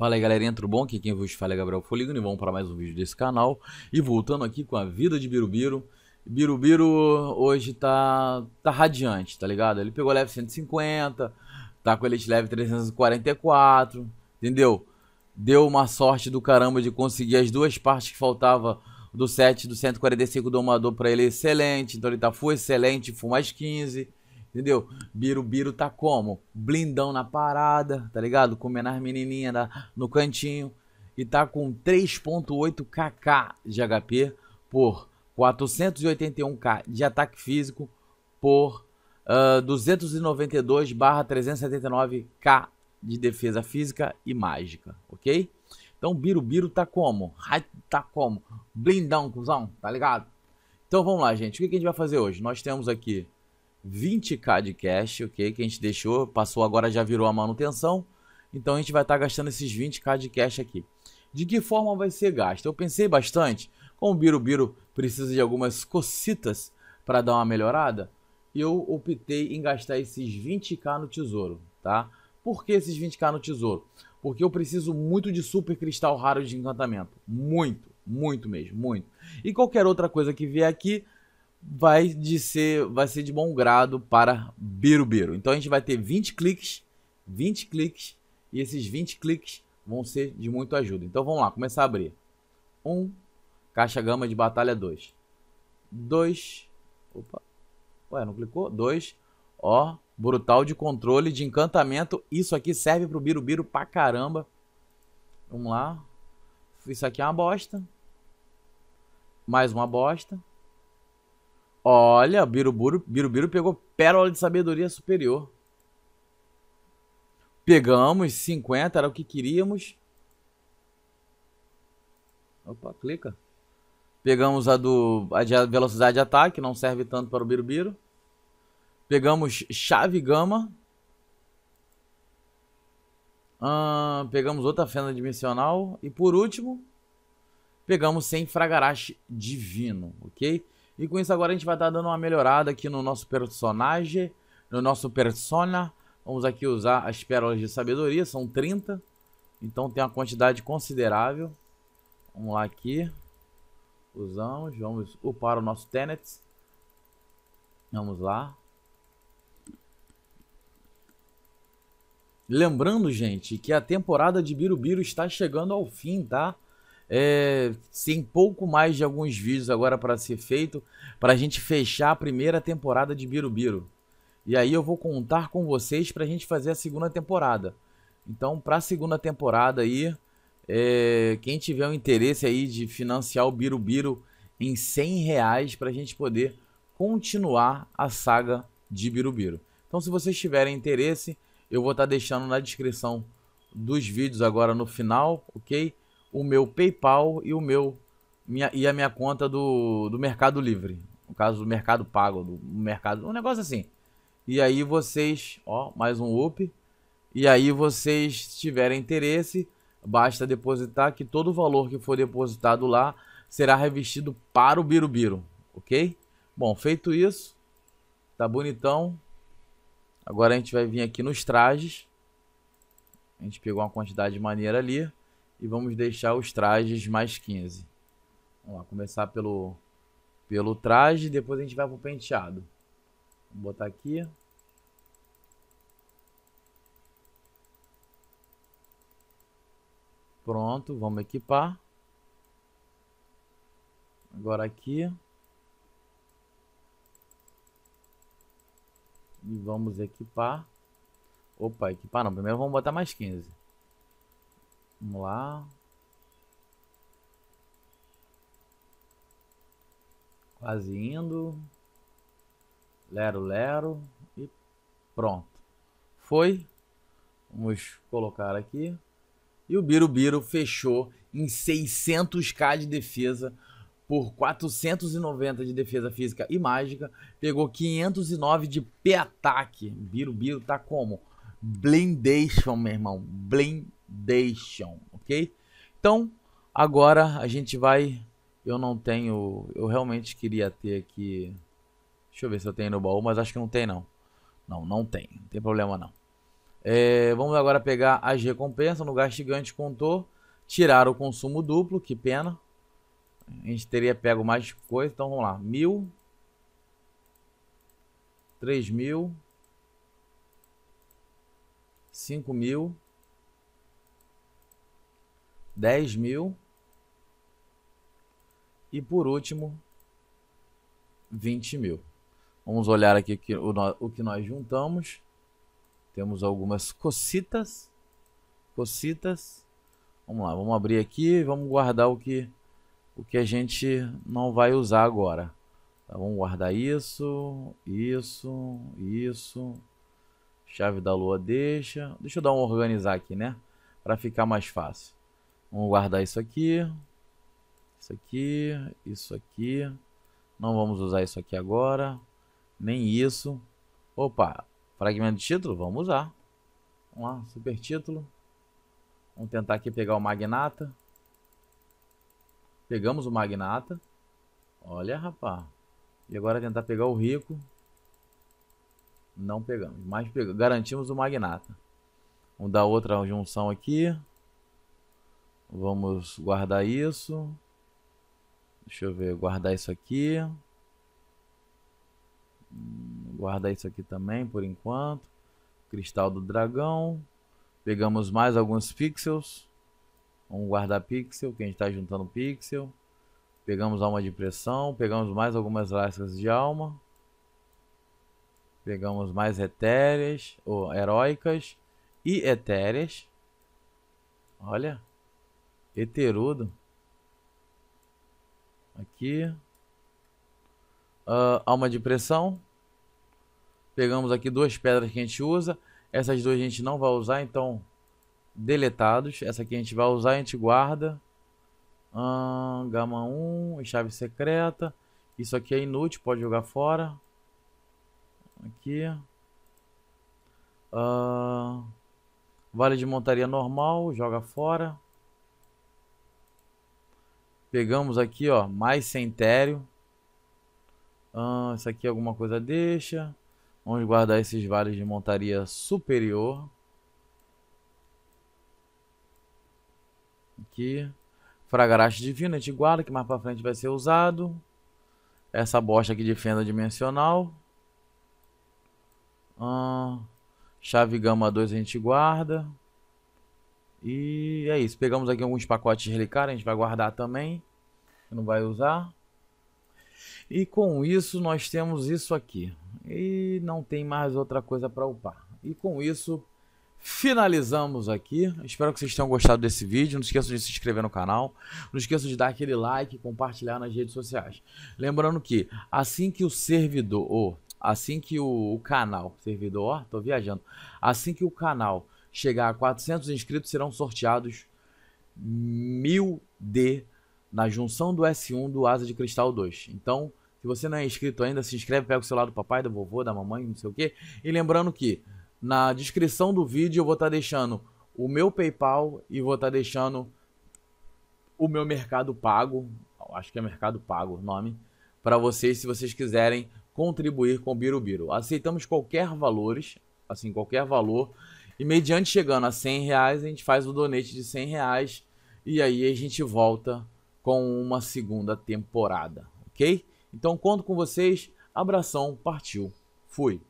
Fala aí galerinha, tudo bom? Aqui quem vos fala é Gabriel Foligno e vamos para mais um vídeo desse canal. E voltando aqui com a vida de Birubiru. Birubiru hoje tá, tá radiante, tá ligado? Ele pegou leve 150, tá com elite leve 344, entendeu? Deu uma sorte do caramba de conseguir as duas partes que faltava do set do 145 domador para ele excelente. Então ele tá full excelente, full mais 15. Entendeu? Birubiru tá como? Blindão na parada, tá ligado? Comendo as menininhas no cantinho. E tá com 3.8kk de HP por 481k de ataque físico por uh, ah, 292 barra 379k de defesa física e mágica, ok? Então Birubiru tá como? Tá como? Blindão, cuzão, tá ligado? Então vamos lá, gente. O que a gente vai fazer hoje? Nós temos aqui 20k de cash, ok? Que a gente deixou, passou agora, já virou a manutenção. Então a gente vai estar tá gastando esses 20k de cash aqui. De que forma vai ser gasto? Eu pensei bastante, como o Birubiru precisa de algumas cocitas para dar uma melhorada, eu optei em gastar esses 20k no tesouro, tá? Por que esses 20k no tesouro? Porque eu preciso muito de super cristal raro de encantamento. Muito, muito mesmo, muito. E qualquer outra coisa que vier aqui, vai de ser, vai ser de bom grado para Birubiru. Então a gente vai ter 20 cliques, 20 cliques, e esses 20 cliques vão ser de muita ajuda. Então vamos lá, começar a abrir. 1, um, caixa gama de batalha 2. 2, opa, ué, não clicou? 2, ó, brutal de controle, de encantamento. Isso aqui serve pro Birubiru pra caramba. Vamos lá. Isso aqui é uma bosta. Mais uma bosta. Olha, Biruburu, Birubiru pegou pérola de sabedoria superior. Pegamos 50, era o que queríamos. Opa, clica. Pegamos a do a de velocidade de ataque, não serve tanto para o Birubiru. Pegamos chave gama. Ah, pegamos outra fenda dimensional. E por último, pegamos sem fragarache divino, ok? E com isso agora a gente vai estar tá dando uma melhorada aqui no nosso personagem, no nosso persona. Vamos aqui usar as pérolas de sabedoria, são 30. Então tem uma quantidade considerável. Vamos lá aqui. Usamos, vamos upar o nosso Tenet. Vamos lá. Lembrando, gente, que a temporada de Birubiru está chegando ao fim, tá? É, tem pouco mais de alguns vídeos agora para ser feito para a gente fechar a primeira temporada de Birubiru. E aí eu vou contar com vocês para a gente fazer a segunda temporada. Então, para a segunda temporada aí, é, quem tiver o um interesse aí de financiar o Birubiru em 100 reais para a gente poder continuar a saga de Birubiru. Então, se vocês tiverem interesse, eu vou estar tá deixando na descrição dos vídeos agora no final, ok? o meu PayPal e o meu minha, e a minha conta do, do Mercado Livre. No caso, do Mercado Pago, do Mercado. Um negócio assim. E aí vocês. Ó, mais um up. E aí vocês tiverem interesse, basta depositar que todo o valor que for depositado lá será revestido para o Birubiru, ok? Bom, feito isso, tá bonitão. Agora a gente vai vir aqui nos trajes. A gente pegou uma quantidade maneira ali e vamos deixar os trajes mais 15. Vamos lá, começar pelo, pelo traje, depois a gente vai pro penteado. Vou botar aqui. Pronto, vamos equipar. Agora aqui. E vamos equipar. Opa, equipar não. Primeiro vamos botar mais 15. Vamos lá. Quase indo. Lero, lero. E pronto. Foi. Vamos colocar aqui. E o Birubiru fechou em 600k de defesa por 490 de defesa física e mágica. Pegou 509 de P-ataque. Birubiru tá como? Blindation, meu irmão. Blindation deixam, ok? Então, agora a gente vai... Eu não tenho... Eu realmente queria ter aqui... Deixa eu ver se eu tenho no baú, mas acho que não tem não. Não, não tem. Não tem problema não. É, vamos agora pegar as recompensas no gigante contou. Tirar o consumo duplo, que pena. A gente teria pego mais coisa, então vamos lá. Mil. Três mil. Cinco mil. 10 mil. E por último, 20 mil. Vamos olhar aqui o que nós juntamos. Temos algumas cocitas. Cocitas. Vamos lá, vamos abrir aqui vamos guardar o que, o que a gente não vai usar agora. Tá, vamos guardar isso, isso, isso. Chave da lua deixa. Deixa eu dar um organizar aqui, né? Para ficar mais fácil. Vamos guardar isso aqui. Isso aqui, isso aqui. Não vamos usar isso aqui agora. Nem isso. Opa, fragmento de título? Vamos usar. Vamos lá, super título. Vamos tentar aqui pegar o magnata. Pegamos o magnata. Olha, rapaz. E agora é tentar pegar o rico. Não pegamos, mas pegamos. garantimos o magnata. Vamos dar outra junção aqui. Vamos guardar isso. Deixa eu ver, guardar isso aqui. Hum, guardar isso aqui também por enquanto. Cristal do dragão. Pegamos mais alguns pixels. Vamos guardar pixel, que a gente está juntando pixel. Pegamos alma de pressão Pegamos mais algumas lascas de alma. Pegamos mais etéreas, ou heróicas e etéreas. Olha. Eterudo. Aqui. Uh, alma de pressão. Pegamos aqui duas pedras que a gente usa. Essas duas a gente não vai usar, então deletados. Essa aqui a gente vai usar, a gente guarda. Hum, gama 1, chave secreta. Isso aqui é inútil, pode jogar fora. Aqui. Hum, vale de montaria normal, joga fora. Pegamos aqui, ó, mais centério. Ah, isso aqui é alguma coisa deixa. Vamos guardar esses vales de montaria superior. Aqui. Fragarache divino, a gente guarda, que mais pra frente vai ser usado. Essa bosta aqui de fenda dimensional. Ah, chave gama 2 a gente guarda. E é isso. Pegamos aqui alguns pacotes relicários, a gente vai guardar também. Não vai usar. E com isso nós temos isso aqui. E não tem mais outra coisa para upar. E com isso finalizamos aqui. Espero que vocês tenham gostado desse vídeo. Não esqueçam de se inscrever no canal. Não esqueçam de dar aquele like e compartilhar nas redes sociais. Lembrando que assim que o servidor, assim que o, o canal, servidor, tô viajando, assim que o canal chegar a 400 inscritos, serão sorteados 1000D na junção do S1 do Asa de Cristal 2. Então, se você não é inscrito ainda, se inscreve, pega o celular do papai, do vovô, da mamãe, não sei o quê. E lembrando que na descrição do vídeo eu vou estar tá deixando o meu PayPal e vou estar tá deixando o meu Mercado Pago, acho que é Mercado Pago o nome, para vocês se vocês quiserem contribuir com o Birubiru. Aceitamos qualquer valores, assim, qualquer valor. E mediante chegando a 100 reais, a gente faz o donate de 100 reais. E aí a gente volta com uma segunda temporada, ok? Então conto com vocês. Abração, partiu. Fui.